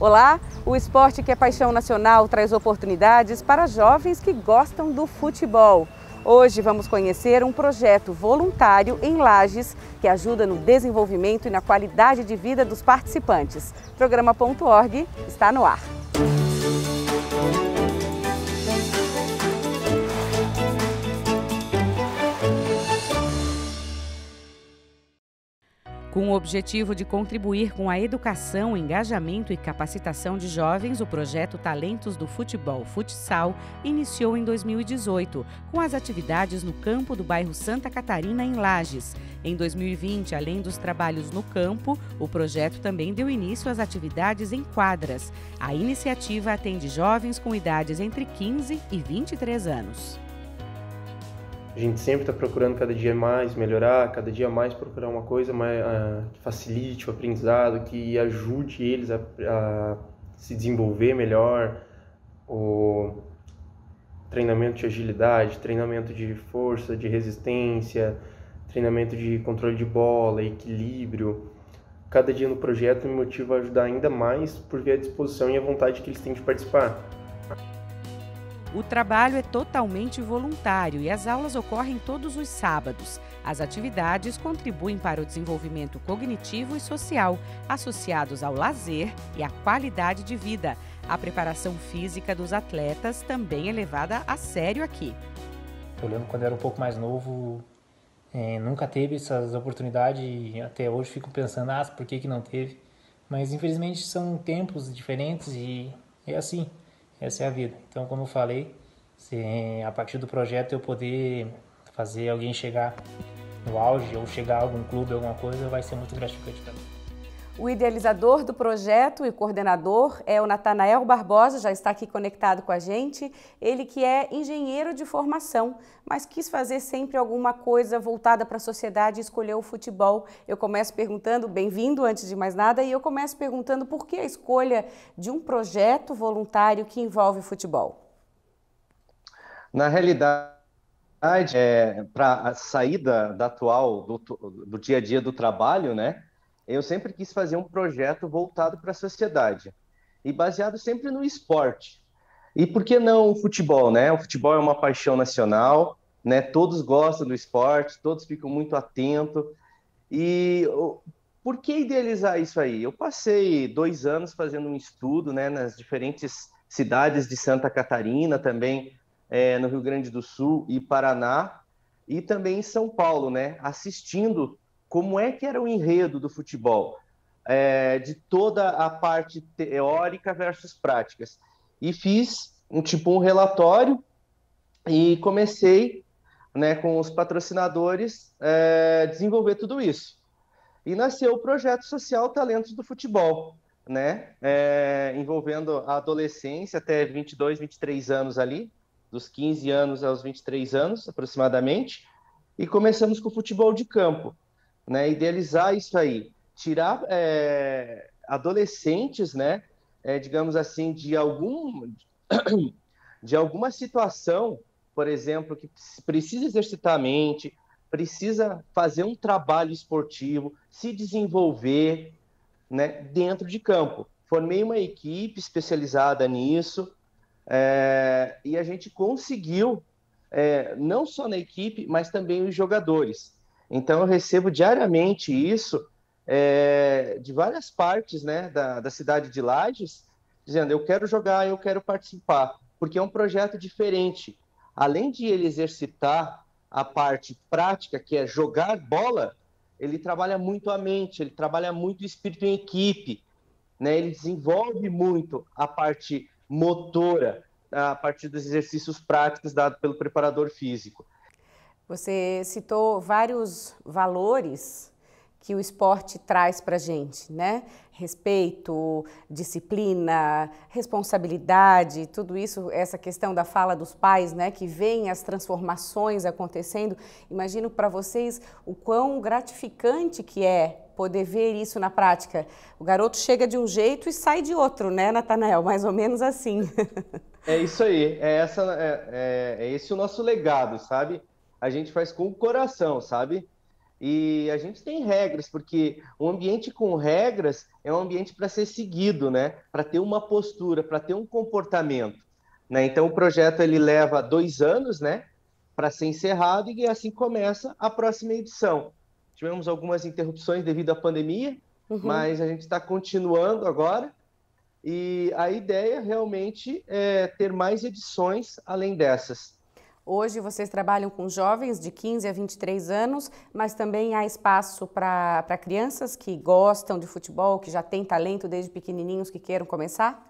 Olá, o esporte que é paixão nacional traz oportunidades para jovens que gostam do futebol. Hoje vamos conhecer um projeto voluntário em Lages que ajuda no desenvolvimento e na qualidade de vida dos participantes. Programa.org está no ar. Com o objetivo de contribuir com a educação, engajamento e capacitação de jovens, o projeto Talentos do Futebol Futsal iniciou em 2018, com as atividades no campo do bairro Santa Catarina, em Lages. Em 2020, além dos trabalhos no campo, o projeto também deu início às atividades em quadras. A iniciativa atende jovens com idades entre 15 e 23 anos. A gente sempre está procurando cada dia mais melhorar, cada dia mais procurar uma coisa mais, uh, que facilite o aprendizado, que ajude eles a, a se desenvolver melhor, o treinamento de agilidade, treinamento de força, de resistência, treinamento de controle de bola, equilíbrio. Cada dia no projeto me motiva a ajudar ainda mais porque é a disposição e a vontade que eles têm de participar. O trabalho é totalmente voluntário e as aulas ocorrem todos os sábados. As atividades contribuem para o desenvolvimento cognitivo e social, associados ao lazer e à qualidade de vida. A preparação física dos atletas também é levada a sério aqui. Eu lembro quando era um pouco mais novo, é, nunca teve essas oportunidades e até hoje fico pensando, ah, por que, que não teve? Mas infelizmente são tempos diferentes e é assim. Essa é a vida. Então, como eu falei, se, eh, a partir do projeto eu poder fazer alguém chegar no auge ou chegar a algum clube, alguma coisa, vai ser muito gratificante para mim. O idealizador do projeto e coordenador é o Natanael Barbosa, já está aqui conectado com a gente. Ele que é engenheiro de formação, mas quis fazer sempre alguma coisa voltada para a sociedade e escolheu o futebol. Eu começo perguntando, bem-vindo antes de mais nada, e eu começo perguntando por que a escolha de um projeto voluntário que envolve futebol? Na realidade, é, para a saída da atual do, do dia a dia do trabalho, né? eu sempre quis fazer um projeto voltado para a sociedade e baseado sempre no esporte. E por que não o futebol, né? O futebol é uma paixão nacional, né? Todos gostam do esporte, todos ficam muito atentos. E por que idealizar isso aí? Eu passei dois anos fazendo um estudo, né? Nas diferentes cidades de Santa Catarina, também é, no Rio Grande do Sul e Paraná, e também em São Paulo, né? Assistindo como é que era o enredo do futebol, é, de toda a parte teórica versus práticas. E fiz um tipo um relatório e comecei, né, com os patrocinadores, é, desenvolver tudo isso. E nasceu o projeto social Talentos do Futebol, né, é, envolvendo a adolescência até 22, 23 anos ali, dos 15 anos aos 23 anos aproximadamente, e começamos com o futebol de campo né? Idealizar isso aí, tirar é, adolescentes, né? É, digamos assim, de algum de alguma situação, por exemplo, que precisa exercitar a mente, precisa fazer um trabalho esportivo, se desenvolver, né? Dentro de campo. Formei uma equipe especializada nisso é, e a gente conseguiu é, não só na equipe, mas também os jogadores. Então eu recebo diariamente isso é, de várias partes né, da, da cidade de Lages, dizendo eu quero jogar, eu quero participar, porque é um projeto diferente. Além de ele exercitar a parte prática, que é jogar bola, ele trabalha muito a mente, ele trabalha muito o espírito em equipe, né? ele desenvolve muito a parte motora a partir dos exercícios práticos dados pelo preparador físico. Você citou vários valores que o esporte traz para gente, né? Respeito, disciplina, responsabilidade, tudo isso, essa questão da fala dos pais, né? Que vem as transformações acontecendo. Imagino para vocês o quão gratificante que é poder ver isso na prática. O garoto chega de um jeito e sai de outro, né, Natanael? Mais ou menos assim. É isso aí. É, essa, é, é, é esse o nosso legado, sabe? a gente faz com o coração, sabe? E a gente tem regras, porque um ambiente com regras é um ambiente para ser seguido, né? Para ter uma postura, para ter um comportamento. Né? Então o projeto ele leva dois anos, né? Para ser encerrado e assim começa a próxima edição. Tivemos algumas interrupções devido à pandemia, uhum. mas a gente está continuando agora. E a ideia realmente é ter mais edições além dessas. Hoje vocês trabalham com jovens de 15 a 23 anos, mas também há espaço para crianças que gostam de futebol, que já têm talento desde pequenininhos, que queiram começar?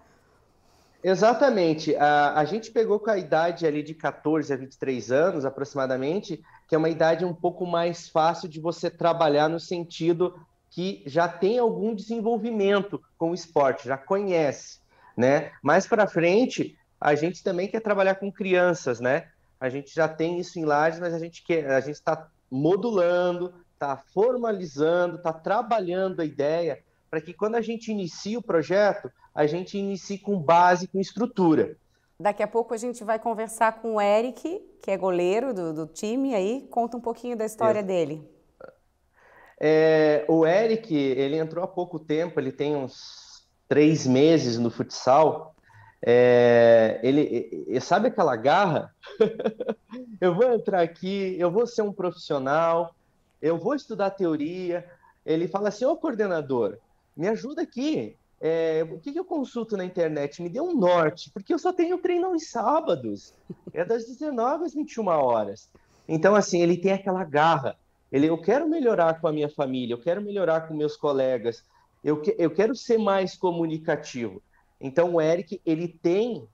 Exatamente. A, a gente pegou com a idade ali de 14 a 23 anos, aproximadamente, que é uma idade um pouco mais fácil de você trabalhar no sentido que já tem algum desenvolvimento com o esporte, já conhece, né? Mais para frente, a gente também quer trabalhar com crianças, né? a gente já tem isso em Lages, mas a gente quer, a gente está modulando, está formalizando, está trabalhando a ideia para que quando a gente inicie o projeto, a gente inicie com base, com estrutura. Daqui a pouco a gente vai conversar com o Eric, que é goleiro do, do time aí. Conta um pouquinho da história dele. É, o Eric, ele entrou há pouco tempo, ele tem uns três meses no futsal. É, ele, ele, sabe aquela garra? eu vou entrar aqui, eu vou ser um profissional, eu vou estudar teoria. Ele fala assim: ô coordenador, me ajuda aqui. É, o que, que, eu consulto na internet? Me dê um norte, porque eu só tenho treino aos sábados. É das 19 às 21 horas. Então, assim, ele tem aquela garra. Ele, eu quero melhorar com a minha família, eu quero melhorar com meus colegas, eu, que, eu quero ser mais comunicativo. Então o Eric, ele tem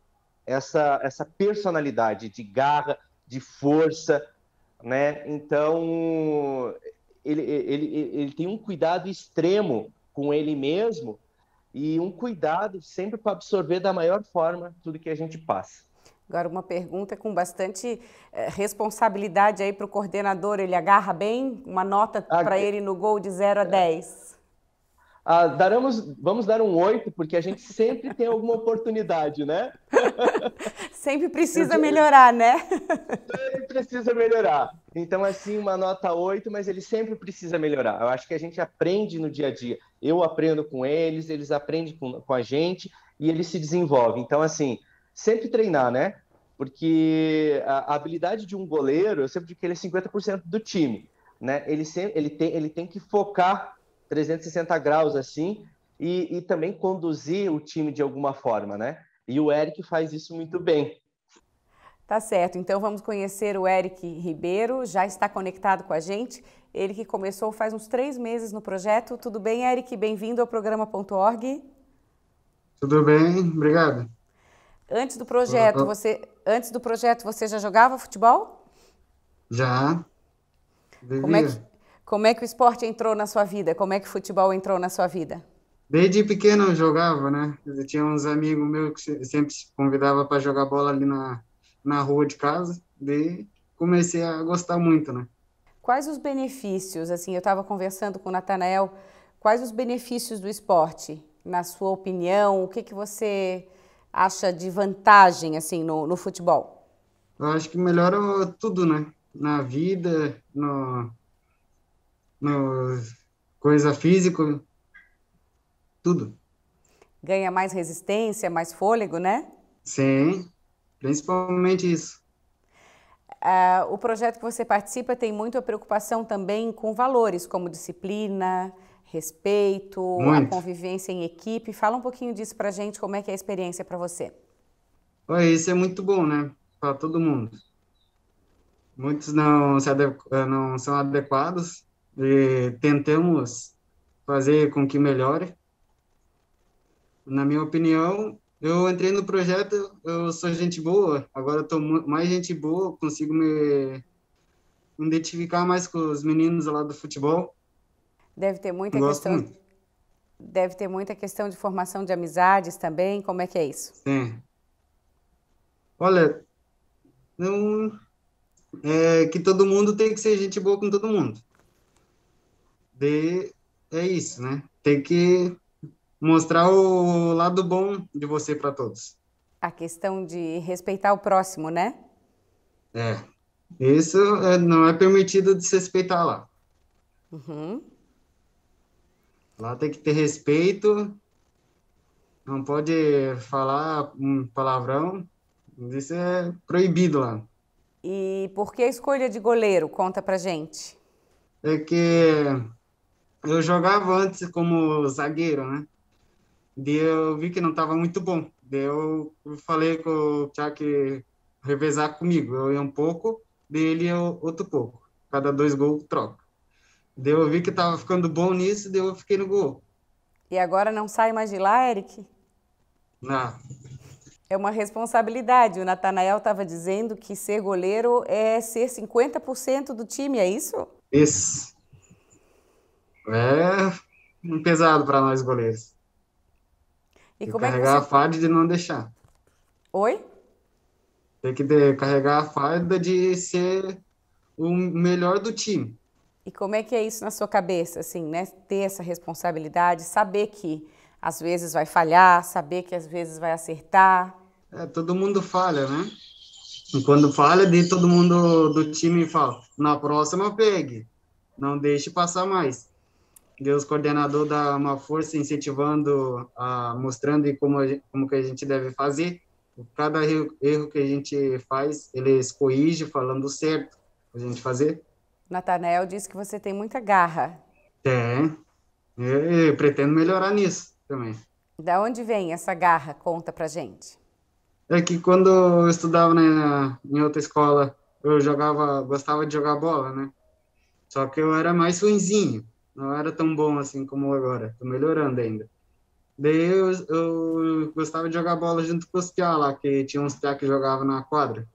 essa, essa personalidade de garra, de força, né? Então ele, ele, ele tem um cuidado extremo com ele mesmo e um cuidado sempre para absorver da maior forma tudo que a gente passa. Agora, uma pergunta com bastante eh, responsabilidade aí para o coordenador. Ele agarra bem? Uma nota para ele no gol de 0 a 10. Ah, daremos, vamos dar um oito, porque a gente sempre tem alguma oportunidade, né? sempre precisa melhorar, né? sempre precisa melhorar. Então, assim, uma nota oito, mas ele sempre precisa melhorar. Eu acho que a gente aprende no dia a dia. Eu aprendo com eles, eles aprendem com, com a gente e eles se desenvolvem. Então, assim, sempre treinar, né? Porque a, a habilidade de um goleiro, eu sempre digo que ele é 50% do time. Né? Ele, ele, tem, ele tem que focar 360 graus assim e, e também conduzir o time de alguma forma, né? E o Eric faz isso muito bem. Tá certo, então vamos conhecer o Eric Ribeiro, já está conectado com a gente. Ele que começou faz uns três meses no projeto. Tudo bem, Eric? Bem-vindo ao programa.org. Tudo bem, obrigado. Antes do projeto, uhum. você antes do projeto você já jogava futebol? Já. Devia. Como é que como é que o esporte entrou na sua vida? Como é que o futebol entrou na sua vida? Desde pequeno eu jogava, né? Eu tinha uns amigos meus que sempre se convidava para jogar bola ali na, na rua de casa. Daí comecei a gostar muito, né? Quais os benefícios, assim, eu estava conversando com o Natanael, quais os benefícios do esporte, na sua opinião? O que, que você acha de vantagem, assim, no, no futebol? Eu acho que melhora tudo, né? Na vida, no, no coisa física, tudo. Ganha mais resistência, mais fôlego, né? Sim, principalmente isso. Uh, o projeto que você participa tem muito a preocupação também com valores, como disciplina, respeito, muito. a convivência em equipe. Fala um pouquinho disso pra gente, como é que é a experiência para você. isso é muito bom, né? Para todo mundo. Muitos não, se eh, não são adequados e tentamos fazer com que melhore. Na minha opinião, eu entrei no projeto, eu sou gente boa, agora estou mais gente boa, consigo me identificar mais com os meninos lá do futebol. Deve ter muita Gosto questão. Muito. Deve ter muita questão de formação de amizades também. Como é que é isso? Sim. Olha, não é que todo mundo tem que ser gente boa com todo mundo de é isso, né? Tem que mostrar o lado bom de você para todos. A questão de respeitar o próximo, né? É. Isso é, não é permitido desrespeitar lá. Uhum. Lá tem que ter respeito, não pode falar um palavrão, isso é proibido lá. E por que a escolha de goleiro? Conta pra gente. É que eu jogava antes como zagueiro, né? Daí eu vi que não estava muito bom. Daí eu falei com o Tchak revezar comigo. Eu ia um pouco, dele eu outro pouco. Cada dois gols troca. Daí eu vi que estava ficando bom nisso, daí eu fiquei no gol. E agora não sai mais de lá, Eric? Não. É uma responsabilidade. O Natanael estava dizendo que ser goleiro é ser 50% do time, é isso? Isso. É pesado para nós goleiros. E, que como carregar é que você... a farda de não deixar. Oi? Tem que de, carregar a farda de ser o melhor do time. E como é que é isso na sua cabeça, assim, né? Ter essa responsabilidade, saber que às vezes vai falhar, saber que às vezes vai acertar. É, todo mundo falha, né? E quando falha, de todo mundo do time fala, na próxima pegue, não deixe passar mais. Deus coordenador dá uma força incentivando, uh, mostrando como, a, como que a gente deve fazer. Cada erro que a gente faz, ele corrige falando certo a gente fazer. Natanael disse que você tem muita garra. Tem. É. Eu, pretendo melhorar nisso também. Da onde vem essa garra? Conta pra gente. É que quando eu estudava né, na, em outra escola, eu jogava, gostava de jogar bola, né? Só que eu era mais ruinzinho não era tão bom assim como agora, tô melhorando ainda. Daí eu, eu gostava de jogar bola junto com os piá lá, que tinha uns piá que jogavam na quadra.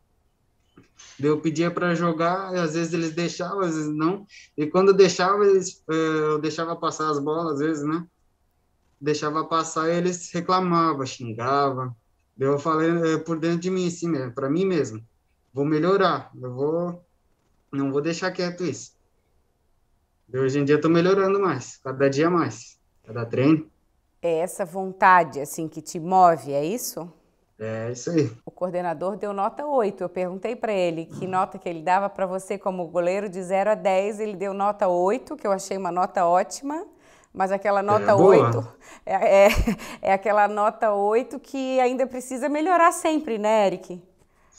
Daí eu pedia para jogar, e às vezes eles deixavam, às vezes não. E quando deixava, eles, eh, eu deixava passar as bolas, às vezes, né? Deixava passar e eles reclamavam, xingavam. Daí eu falei eh, por dentro de mim, assim mesmo, né, para mim mesmo. Vou melhorar, eu vou. Não vou deixar quieto isso hoje em dia eu tô melhorando mais, cada dia mais, cada treino. É essa vontade, assim, que te move, é isso? É isso aí. O coordenador deu nota 8. Eu perguntei para ele que nota que ele dava para você como goleiro de 0 a 10. Ele deu nota 8, que eu achei uma nota ótima. Mas aquela é nota é 8 é, é, é aquela nota 8 que ainda precisa melhorar sempre, né, Eric?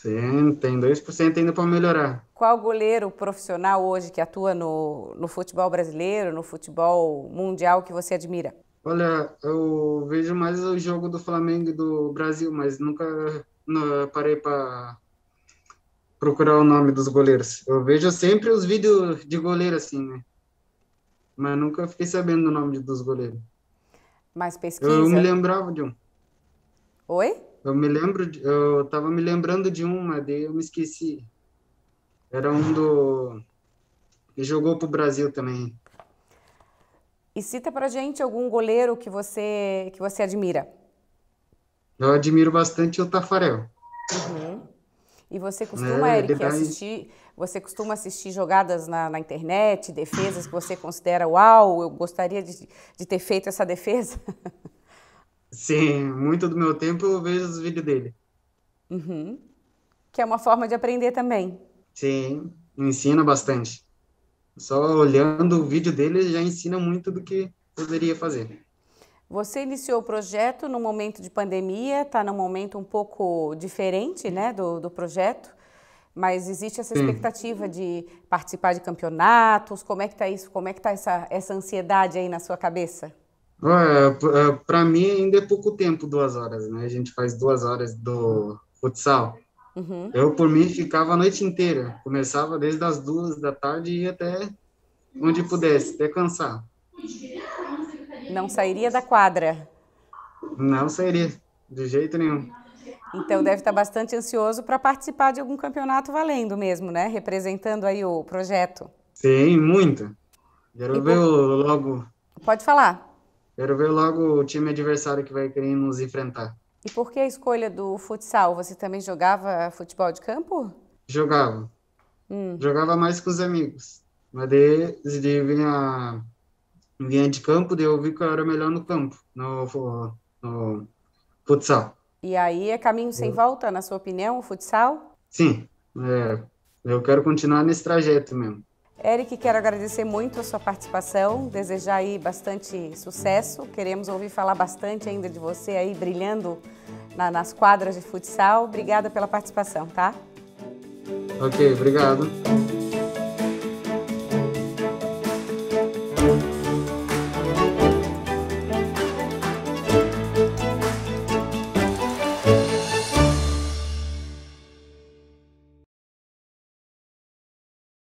Sim, tem 2% ainda para melhorar. Qual goleiro profissional hoje que atua no, no futebol brasileiro, no futebol mundial que você admira? Olha, eu vejo mais o jogo do Flamengo e do Brasil, mas nunca não, parei para procurar o nome dos goleiros. Eu vejo sempre os vídeos de goleiro assim, né? Mas nunca fiquei sabendo o nome dos goleiros. Mas pesquisa. Eu me lembrava de um. Oi? Eu me lembro, eu tava me lembrando de uma, daí eu me esqueci. Era um do. que jogou pro Brasil também. E cita pra gente algum goleiro que você, que você admira. Eu admiro bastante o Tafarel. Uhum. E você é, costuma, é, Eric, assistir. Você costuma assistir jogadas na, na, internet, defesas que você considera, uau, eu gostaria de, de ter feito essa defesa? Sim, muito do meu tempo eu vejo os vídeos dele. Uhum. Que é uma forma de aprender também. Sim, ensina bastante. Só olhando o vídeo dele já ensina muito do que poderia fazer. Você iniciou o projeto no momento de pandemia, está num momento um pouco diferente né, do, do projeto, mas existe essa Sim. expectativa de participar de campeonatos. Como é que está isso? Como é que está essa, essa ansiedade aí na sua cabeça? É, é, para mim ainda é pouco tempo, duas horas, né? A gente faz duas horas do futsal. Uhum. Eu, por mim, ficava a noite inteira. Começava desde as duas da tarde e ia até onde pudesse, até cansar. Não sairia da quadra? Não sairia, de jeito nenhum. Então deve estar bastante ansioso para participar de algum campeonato valendo mesmo, né? Representando aí o projeto. Sim, muito. Quero e ver por... logo. Pode falar. Quero ver logo o time adversário que vai querer nos enfrentar. E por que a escolha do futsal? Você também jogava futebol de campo? Jogava. Hum. Jogava mais com os amigos. Mas desde de vinha, vinha de campo, de eu vi que eu era melhor no campo, no, no futsal. E aí é caminho sem eu... volta, na sua opinião, o futsal? Sim. É, eu quero continuar nesse trajeto mesmo. Eric, quero agradecer muito a sua participação, desejar aí bastante sucesso. Queremos ouvir falar bastante ainda de você aí brilhando na, nas quadras de futsal. Obrigada pela participação, tá? Ok, obrigado.